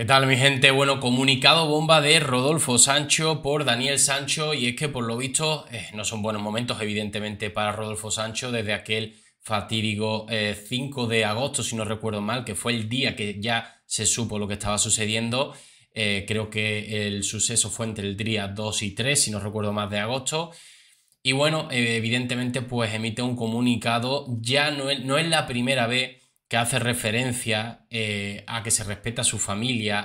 ¿Qué tal mi gente? Bueno, comunicado bomba de Rodolfo Sancho por Daniel Sancho y es que por lo visto eh, no son buenos momentos evidentemente para Rodolfo Sancho desde aquel fatídico 5 eh, de agosto, si no recuerdo mal, que fue el día que ya se supo lo que estaba sucediendo. Eh, creo que el suceso fue entre el día 2 y 3, si no recuerdo más, de agosto. Y bueno, evidentemente pues emite un comunicado, ya no no es la primera vez que hace referencia eh, a que se respeta a su familia,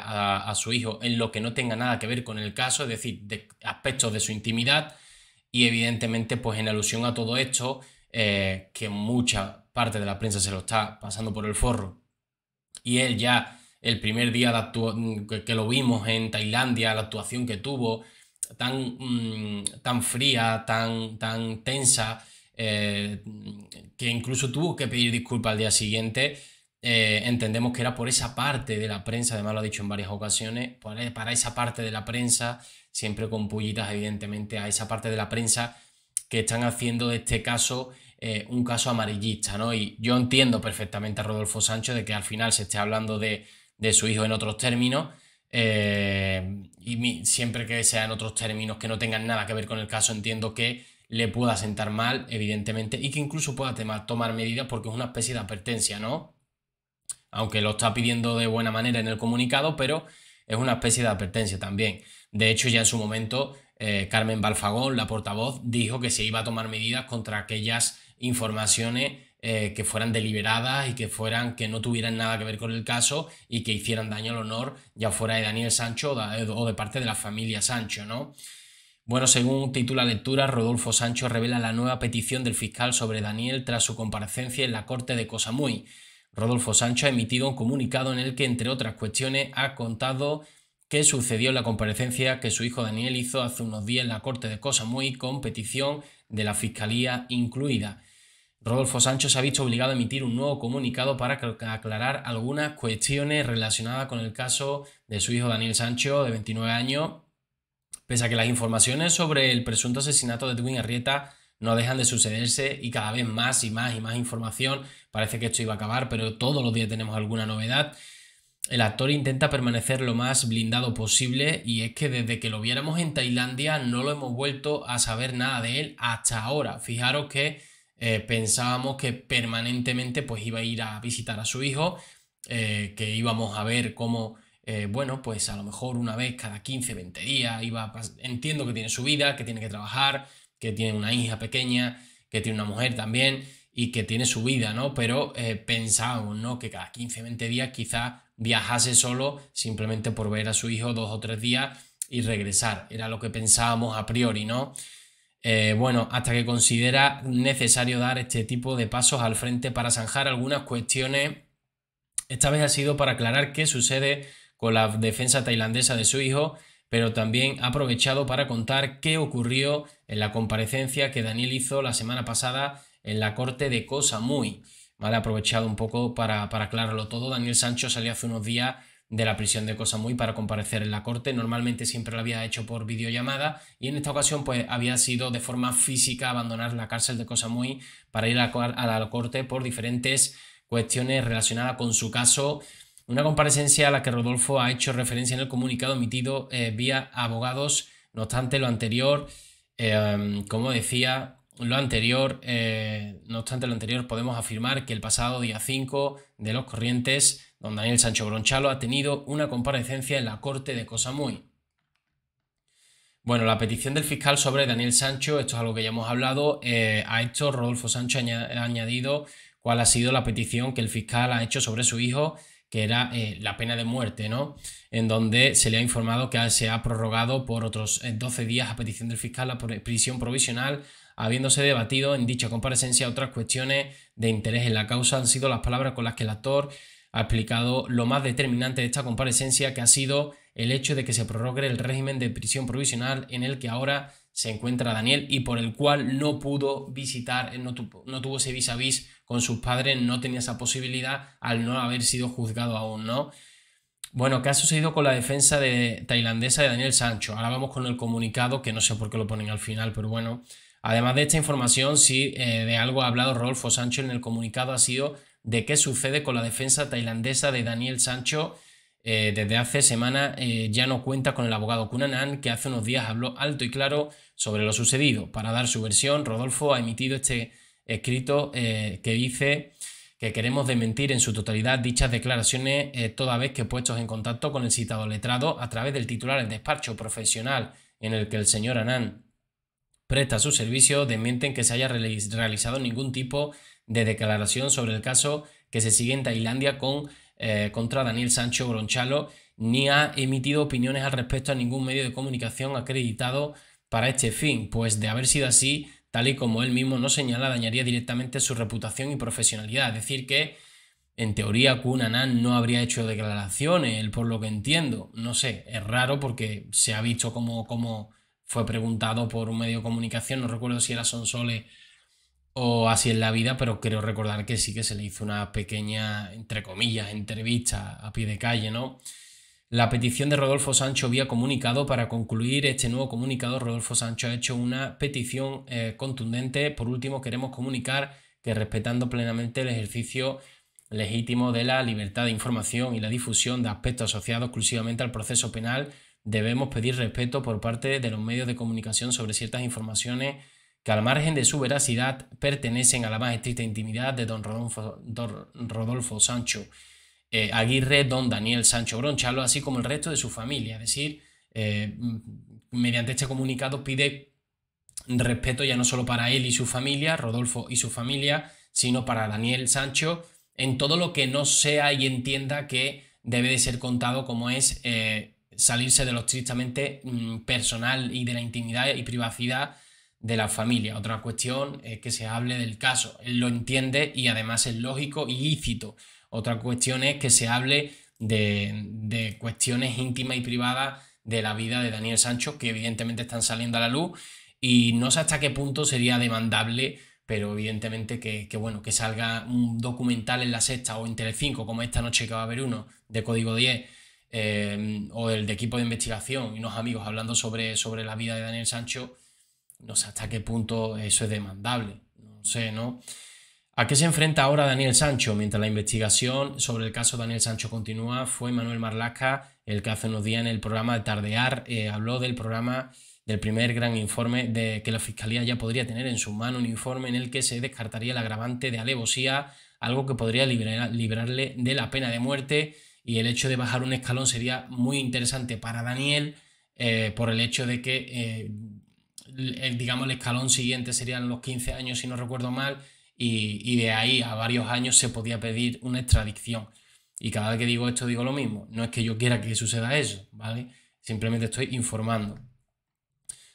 a, su hijo, en lo que no tenga nada que ver con el caso, es decir, aspectos de su intimidad y evidentemente pues en alusión a todo esto, eh, que mucha parte de la prensa se lo está pasando por el forro. Y él ya el primer día de que lo vimos en Tailandia, la actuación que tuvo, tan, mm, tan fría, tan, tan tensa, eh, que incluso tuvo que pedir disculpas al día siguiente. Eh, entendemos que era por esa parte de la prensa, además lo ha dicho en varias ocasiones, e, para esa parte de la prensa, siempre con pullitas evidentemente, a esa parte de la prensa que están haciendo de este caso eh, un caso amarillista, ¿no? Y yo entiendo perfectamente a Rodolfo Sancho de que al final se esté hablando de, su hijo en otros términos, y siempre que sean otros términos que no tengan nada que ver con el caso, entiendo que le pueda sentar mal, evidentemente, y que incluso pueda tomar medidas porque es una especie de advertencia, ¿no? Aunque lo está pidiendo de buena manera en el comunicado, pero es una especie de advertencia también. De hecho, ya en su momento, eh, Carmen Balfagón, la portavoz, dijo que se iba a tomar medidas contra aquellas informaciones eh, que fueran deliberadas y que fueran que no tuvieran nada que ver con el caso y que hicieran daño al honor ya fuera de Daniel Sancho o de parte de la familia Sancho, ¿no? Bueno, según titula lectura, Rodolfo Sancho revela la nueva petición del fiscal sobre Daniel tras su comparecencia en la corte de Cosamuy. Rodolfo Sancho ha emitido un comunicado en el que, entre otras cuestiones, ha contado qué sucedió en la comparecencia que su hijo Daniel hizo hace unos días en la corte de Cosamuy con petición de la fiscalía incluida. Rodolfo Sancho se ha visto obligado a emitir un nuevo comunicado para aclarar algunas cuestiones relacionadas con el caso de su hijo Daniel Sancho, de 29 años, pese a que las informaciones sobre el presunto asesinato de Edwin Arrieta no dejan de sucederse y cada vez más y más y más información. Parece que esto iba a acabar, pero todos los días tenemos alguna novedad. El actor intenta permanecer lo más blindado posible y es que desde que lo viéramos en Tailandia no lo hemos vuelto a saber nada de él hasta ahora. Fijaros que eh, pensábamos que permanentemente pues iba a ir a visitar a su hijo, eh, que íbamos a ver cómo eh, bueno, pues a lo mejor una vez cada 15, 20 días, iba entiendo que tiene su vida, que tiene que trabajar, que tiene una hija pequeña, que tiene una mujer también y que tiene su vida, ¿no? Pero eh, pensábamos, ¿no? Que cada 15, 20 días quizás viajase solo simplemente por ver a su hijo dos o tres días y regresar. Era lo que pensábamos a priori, ¿no? Eh, bueno, hasta que considera necesario dar este tipo de pasos al frente para zanjar algunas cuestiones. Esta vez ha sido para aclarar qué sucede con la defensa tailandesa de su hijo, pero también ha aprovechado para contar qué ocurrió en la comparecencia que Daniel hizo la semana pasada en la corte de Cosa Muy. aprovechado un poco para, para aclararlo todo. Daniel Sancho salió hace unos días de la prisión de Cosa Muy para comparecer en la corte. Normalmente siempre lo había hecho por videollamada y en esta ocasión pues había sido de forma física abandonar la cárcel de Cosa Muy para ir a la corte por diferentes cuestiones relacionadas con su caso una comparecencia a la que Rodolfo ha hecho referencia en el comunicado emitido eh, vía abogados. No obstante, lo anterior, eh, como decía, lo anterior, eh, no obstante lo anterior, podemos afirmar que el pasado día 5 de los Corrientes, don Daniel Sancho Bronchalo ha tenido una comparecencia en la Corte de Muy. Bueno, la petición del fiscal sobre Daniel Sancho, esto es algo que ya hemos hablado, a esto Rodolfo Sancho ha añadido cuál ha sido la petición que el fiscal ha hecho sobre su hijo que era eh, la pena de muerte, ¿no? En donde se le ha informado que se ha prorrogado por otros 12 eh, días a petición del fiscal la prisión provisional, habiéndose debatido en dicha comparecencia otras cuestiones de interés en la causa. Han sido las palabras con las que el actor ha explicado lo más determinante de esta comparecencia, que ha sido el hecho de que se prorrogue el régimen de prisión provisional en el que ahora se encuentra Daniel y por el cual no pudo visitar, eh, no, no tuvo ese vis a vis con sus padres no tenía esa posibilidad al no haber sido juzgado aún, ¿no? Bueno, ¿qué ha sucedido con la defensa de tailandesa de Daniel Sancho? Ahora vamos con el comunicado, que no sé por qué lo ponen al final, pero bueno. Además de esta información, sí, eh, de algo ha hablado Rodolfo Sancho en el comunicado, ha sido de qué sucede con la defensa tailandesa de Daniel Sancho. Eh, desde hace semana eh, ya no cuenta con el abogado Kunanan que hace unos días habló alto y claro sobre lo sucedido. Para dar su versión, Rodolfo ha emitido este escrito eh, que dice que queremos desmentir en su totalidad dichas declaraciones eh, toda vez que puestos en contacto con el citado letrado a través del titular del despacho profesional en el que el señor Anán presta su servicio, desmienten que se haya realizado ningún tipo de declaración sobre el caso que se sigue en Tailandia con, eh, contra Daniel Sancho Bronchalo, ni ha emitido opiniones al respecto a ningún medio de comunicación acreditado para este fin, pues de haber sido así, tal y como él mismo no señala, dañaría directamente su reputación y profesionalidad. Es decir, que en teoría Kunanan no habría hecho declaraciones, él por lo que entiendo. No sé, es raro porque se ha visto como, fue preguntado por un medio de comunicación, no recuerdo si era Sonsole o así en la vida, pero creo recordar que sí que se le hizo una pequeña, entre comillas, entrevista a pie de calle, ¿no? La petición de Rodolfo Sancho vía comunicado. Para concluir este nuevo comunicado, Rodolfo Sancho ha hecho una petición eh, contundente. Por último, queremos comunicar que respetando plenamente el ejercicio legítimo de la libertad de información y la difusión de aspectos asociados exclusivamente al proceso penal, debemos pedir respeto por parte de los medios de comunicación sobre ciertas informaciones que al margen de su veracidad pertenecen a la más estricta intimidad de don Rodolfo Sancho. Eh, Aguirre, don Daniel Sancho Bronchalo, así como el resto de su familia. Es decir, eh, mm, mediante este comunicado pide respeto ya no solo para él y su familia, Rodolfo y su familia, sino para Daniel Sancho en todo lo que no sea y entienda que debe de ser contado como es eh, salirse de lo tristemente mm, personal y de la intimidad y privacidad de la familia. Otra cuestión es que se hable del caso. Él lo entiende y además es lógico y lícito. Otra cuestión es que se hable de, cuestiones íntimas y privadas de la vida de Daniel Sancho, que evidentemente están saliendo a la luz y no sé hasta qué punto sería demandable, pero evidentemente que, bueno, que salga un documental en la sexta o en Telecinco, como esta noche que va a haber uno, de Código 10, eh, o el de equipo de investigación y unos amigos hablando sobre, sobre la vida de Daniel Sancho, no sé hasta qué punto eso es demandable, no sé, ¿no? ¿A qué se enfrenta ahora Daniel Sancho? Mientras la investigación sobre el caso Daniel Sancho continúa, fue Manuel Marlasca, el que hace unos días en el programa de Tardear eh, habló del programa del primer gran informe de que la Fiscalía ya podría tener en su mano un informe en el que se descartaría el agravante de alevosía, algo que podría liberarle de la pena de muerte y el hecho de bajar un escalón sería muy interesante para Daniel eh, por el hecho de que, eh, digamos, el escalón siguiente serían los 15 años, si no recuerdo mal, y, de ahí a varios años se podía pedir una extradición. Y cada vez que digo esto digo lo mismo. No es que yo quiera que suceda eso, ¿vale? Simplemente estoy informando.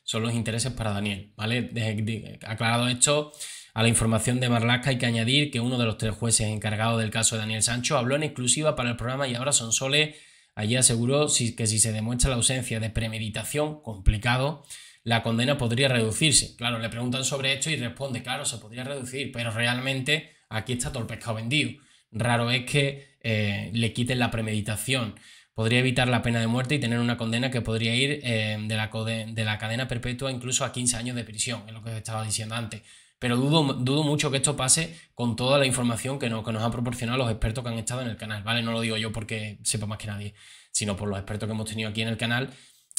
Son los intereses para Daniel, ¿vale? aclarado esto, a la información de Marlaska hay que añadir que uno de los tres jueces encargados del caso de Daniel Sancho habló en exclusiva para el programa y ahora son soles. allí aseguró que si se demuestra la ausencia de premeditación, complicado, la condena podría reducirse. Claro, le preguntan sobre esto y responde, claro, se podría reducir, pero realmente aquí está todo el pescado vendido. Raro es que eh, le quiten la premeditación. Podría evitar la pena de muerte y tener una condena que podría ir eh, de, la cadena perpetua incluso a 15 años de prisión, es lo que os estaba diciendo antes. Pero dudo, dudo mucho que esto pase con toda la información que, que nos han proporcionado los expertos que han estado en el canal, ¿vale? No lo digo yo porque sepa más que nadie, sino por los expertos que hemos tenido aquí en el canal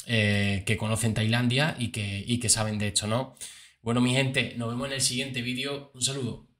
eh, que conocen Tailandia y que, y que saben de esto, ¿no? Bueno, mi gente, nos vemos en el siguiente vídeo. Un saludo.